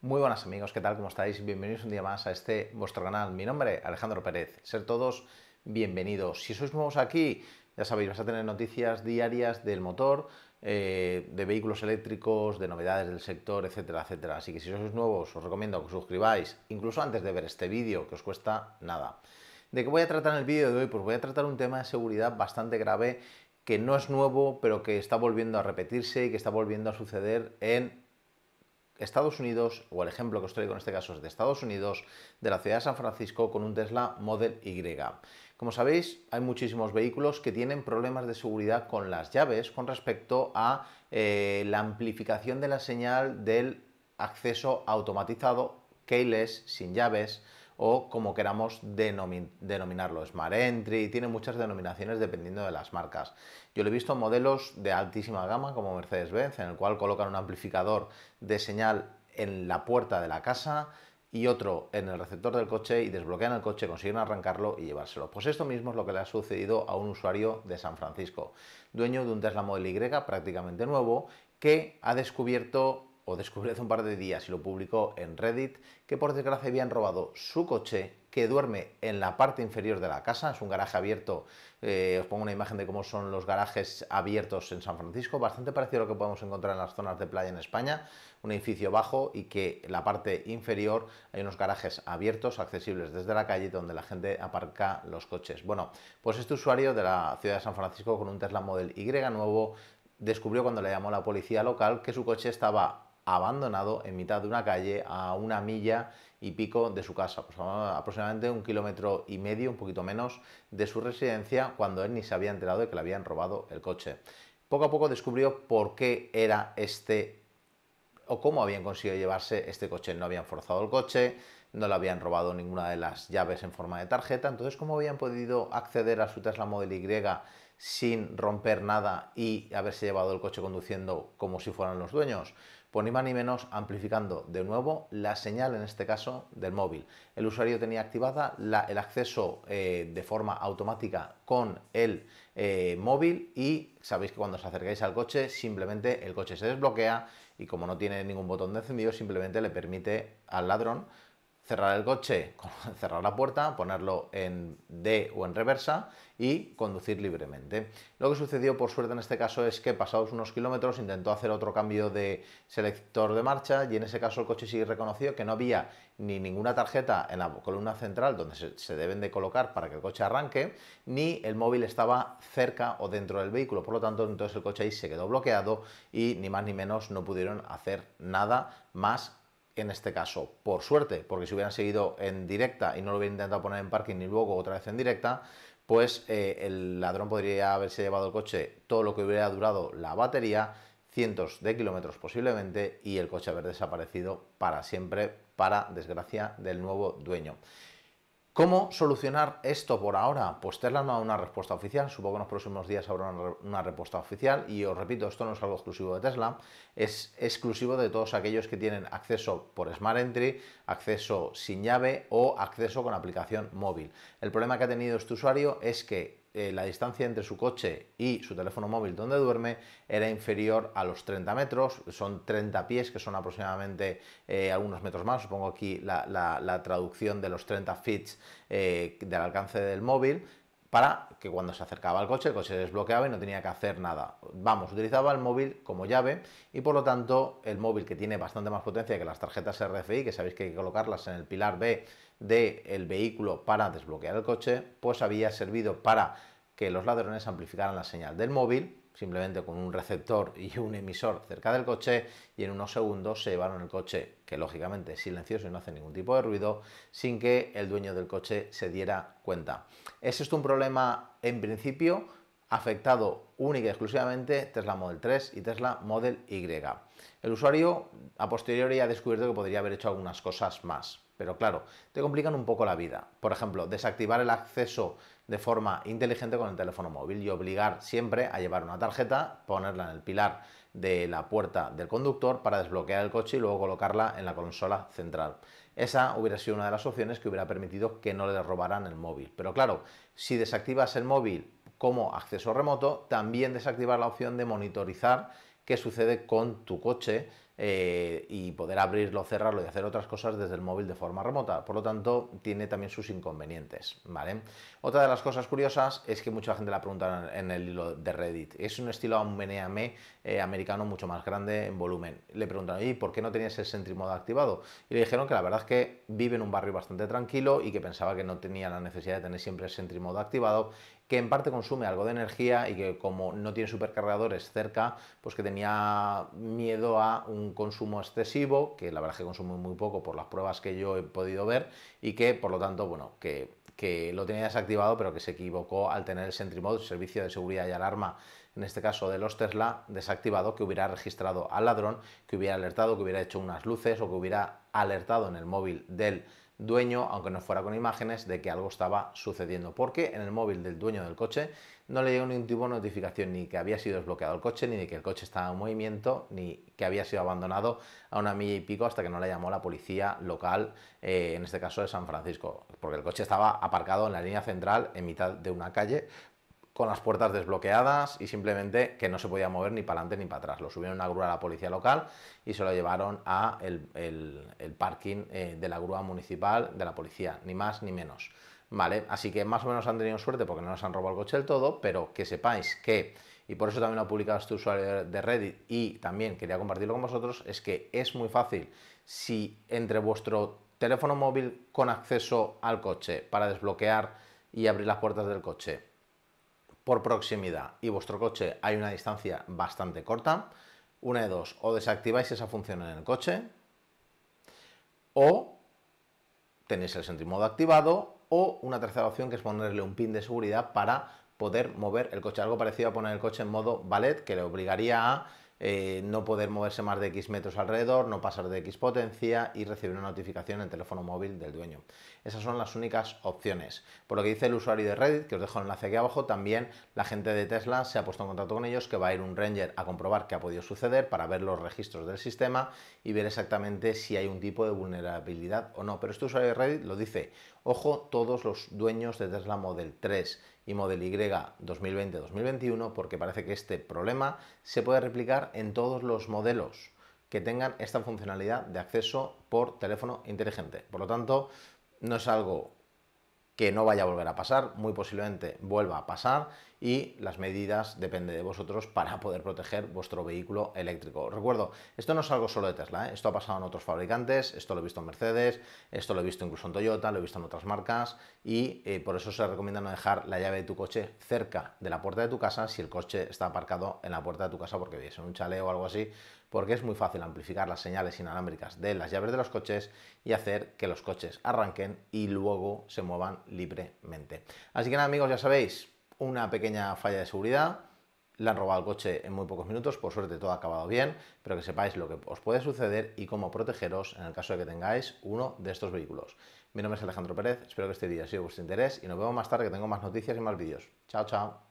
Muy buenas amigos, ¿qué tal? ¿Cómo estáis? Bienvenidos un día más a este vuestro canal. Mi nombre Alejandro Pérez. Ser todos bienvenidos. Si sois nuevos aquí, ya sabéis, vas a tener noticias diarias del motor, eh, de vehículos eléctricos, de novedades del sector, etcétera, etcétera. Así que si sois nuevos, os recomiendo que os suscribáis, incluso antes de ver este vídeo, que os cuesta nada. ¿De qué voy a tratar en el vídeo de hoy? Pues voy a tratar un tema de seguridad bastante grave que no es nuevo, pero que está volviendo a repetirse y que está volviendo a suceder en Estados Unidos, o el ejemplo que os traigo en este caso es de Estados Unidos, de la ciudad de San Francisco, con un Tesla Model Y. Como sabéis, hay muchísimos vehículos que tienen problemas de seguridad con las llaves con respecto a eh, la amplificación de la señal del acceso automatizado, keyless, sin llaves, o como queramos denominarlo, Smart Entry, tiene muchas denominaciones dependiendo de las marcas. Yo le he visto modelos de altísima gama como Mercedes-Benz, en el cual colocan un amplificador de señal en la puerta de la casa y otro en el receptor del coche y desbloquean el coche, consiguen arrancarlo y llevárselo. Pues esto mismo es lo que le ha sucedido a un usuario de San Francisco, dueño de un Tesla Model Y prácticamente nuevo, que ha descubierto o descubrió hace un par de días y lo publicó en Reddit, que por desgracia habían robado su coche que duerme en la parte inferior de la casa, es un garaje abierto, eh, os pongo una imagen de cómo son los garajes abiertos en San Francisco, bastante parecido a lo que podemos encontrar en las zonas de playa en España, un edificio bajo y que en la parte inferior hay unos garajes abiertos, accesibles desde la calle, donde la gente aparca los coches. Bueno, pues este usuario de la ciudad de San Francisco con un Tesla Model Y nuevo descubrió cuando le llamó la policía local que su coche estaba abandonado en mitad de una calle a una milla y pico de su casa, pues, ah, aproximadamente un kilómetro y medio, un poquito menos, de su residencia cuando él ni se había enterado de que le habían robado el coche. Poco a poco descubrió por qué era este o cómo habían conseguido llevarse este coche. No habían forzado el coche, no le habían robado ninguna de las llaves en forma de tarjeta, entonces cómo habían podido acceder a su Tesla Model Y sin romper nada y haberse llevado el coche conduciendo como si fueran los dueños pues ni menos amplificando de nuevo la señal, en este caso, del móvil. El usuario tenía activada el acceso eh, de forma automática con el eh, móvil y sabéis que cuando os acercáis al coche simplemente el coche se desbloquea y como no tiene ningún botón de encendido simplemente le permite al ladrón cerrar el coche, cerrar la puerta, ponerlo en D o en reversa y conducir libremente. Lo que sucedió por suerte en este caso es que pasados unos kilómetros intentó hacer otro cambio de selector de marcha y en ese caso el coche sí reconoció que no había ni ninguna tarjeta en la columna central donde se deben de colocar para que el coche arranque, ni el móvil estaba cerca o dentro del vehículo. Por lo tanto, entonces el coche ahí se quedó bloqueado y ni más ni menos no pudieron hacer nada más en este caso. Por suerte, porque si hubieran seguido en directa y no lo hubieran intentado poner en parking ni luego otra vez en directa, pues eh, el ladrón podría haberse llevado el coche todo lo que hubiera durado la batería, cientos de kilómetros posiblemente, y el coche haber desaparecido para siempre, para desgracia del nuevo dueño. ¿Cómo solucionar esto por ahora? Pues Tesla no ha dado una respuesta oficial, supongo que en los próximos días habrá una, respuesta oficial y os repito, esto no es algo exclusivo de Tesla, es exclusivo de todos aquellos que tienen acceso por Smart Entry, acceso sin llave o acceso con aplicación móvil. El problema que ha tenido este usuario es que eh, la distancia entre su coche y su teléfono móvil donde duerme era inferior a los 30 metros, son 30 pies, que son aproximadamente eh, algunos metros más, supongo aquí la, traducción de los 30 feet eh, del alcance del móvil, para que cuando se acercaba al coche, el coche se desbloqueaba y no tenía que hacer nada. Vamos, utilizaba el móvil como llave y por lo tanto el móvil que tiene bastante más potencia que las tarjetas RFI, que sabéis que hay que colocarlas en el pilar B del vehículo para desbloquear el coche, pues había servido para que los ladrones amplificaran la señal del móvil simplemente con un receptor y un emisor cerca del coche y en unos segundos se llevaron el coche, que lógicamente es silencioso y no hace ningún tipo de ruido, sin que el dueño del coche se diera cuenta. ¿Es esto un problema en principio? afectado única y exclusivamente Tesla Model 3 y Tesla Model Y. El usuario a posteriori ha descubierto que podría haber hecho algunas cosas más. Pero claro, te complican un poco la vida. Por ejemplo, desactivar el acceso de forma inteligente con el teléfono móvil y obligar siempre a llevar una tarjeta, ponerla en el pilar de la puerta del conductor para desbloquear el coche y luego colocarla en la consola central. Esa hubiera sido una de las opciones que hubiera permitido que no le robaran el móvil. Pero claro, si desactivas el móvil como acceso remoto, también desactivar la opción de monitorizar qué sucede con tu coche eh, y poder abrirlo, cerrarlo y hacer otras cosas desde el móvil de forma remota. Por lo tanto, tiene también sus inconvenientes, ¿vale? Otra de las cosas curiosas es que mucha gente la pregunta en el hilo de Reddit. Es un estilo un eh, americano mucho más grande en volumen. Le preguntan, ¿y por qué no tenías el Sentry Mode activado? Y le dijeron que la verdad es que vive en un barrio bastante tranquilo y que pensaba que no tenía la necesidad de tener siempre el Sentry Mode activado que en parte consume algo de energía y que como no tiene supercargadores cerca, pues que tenía miedo a un consumo excesivo, que la verdad es que consume muy poco por las pruebas que yo he podido ver y que por lo tanto, bueno, que, lo tenía desactivado pero que se equivocó al tener el Sentry Mode, servicio de seguridad y alarma en este caso de los Tesla, desactivado, que hubiera registrado al ladrón, que hubiera alertado, que hubiera hecho unas luces o que hubiera alertado en el móvil del dueño, aunque no fuera con imágenes, de que algo estaba sucediendo, porque en el móvil del dueño del coche no le llegó ningún tipo de notificación ni que había sido desbloqueado el coche, ni de que el coche estaba en movimiento, ni que había sido abandonado a una milla y pico hasta que no le llamó la policía local, eh, en este caso de San Francisco, porque el coche estaba aparcado en la línea central en mitad de una calle, con las puertas desbloqueadas y simplemente que no se podía mover ni para adelante ni para atrás. Lo subieron a una grúa a la policía local y se lo llevaron a el, parking eh, de la grúa municipal de la policía, ni más ni menos. ¿Vale? Así que más o menos han tenido suerte porque no nos han robado el coche del todo, pero que sepáis que, y por eso también lo ha publicado este usuario de Reddit y también quería compartirlo con vosotros, es que es muy fácil si entre vuestro teléfono móvil con acceso al coche para desbloquear y abrir las puertas del coche por proximidad y vuestro coche hay una distancia bastante corta, una de dos, o desactiváis esa función en el coche, o tenéis el modo activado, o una tercera opción que es ponerle un pin de seguridad para poder mover el coche, algo parecido a poner el coche en modo ballet que le obligaría a eh, no poder moverse más de X metros alrededor, no pasar de X potencia y recibir una notificación en el teléfono móvil del dueño. Esas son las únicas opciones. Por lo que dice el usuario de Reddit, que os dejo el enlace aquí abajo, también la gente de Tesla se ha puesto en contacto con ellos, que va a ir un Ranger a comprobar qué ha podido suceder para ver los registros del sistema y ver exactamente si hay un tipo de vulnerabilidad o no. Pero este usuario de Reddit lo dice, ojo todos los dueños de Tesla Model 3 y Model Y 2020-2021 porque parece que este problema se puede replicar en todos los modelos que tengan esta funcionalidad de acceso por teléfono inteligente. Por lo tanto, no es algo que no vaya a volver a pasar, muy posiblemente vuelva a pasar y las medidas depende de vosotros para poder proteger vuestro vehículo eléctrico. Recuerdo, esto no es algo solo de Tesla, ¿eh? esto ha pasado en otros fabricantes, esto lo he visto en Mercedes, esto lo he visto incluso en Toyota, lo he visto en otras marcas y eh, por eso se recomienda no dejar la llave de tu coche cerca de la puerta de tu casa si el coche está aparcado en la puerta de tu casa porque vives en un chaleo o algo así, porque es muy fácil amplificar las señales inalámbricas de las llaves de los coches y hacer que los coches arranquen y luego se muevan libremente. Así que nada amigos, ya sabéis, una pequeña falla de seguridad, le han robado el coche en muy pocos minutos, por suerte todo ha acabado bien, pero que sepáis lo que os puede suceder y cómo protegeros en el caso de que tengáis uno de estos vehículos. Mi nombre es Alejandro Pérez, espero que este día haya sido de vuestro interés y nos vemos más tarde que tengo más noticias y más vídeos. Chao, chao.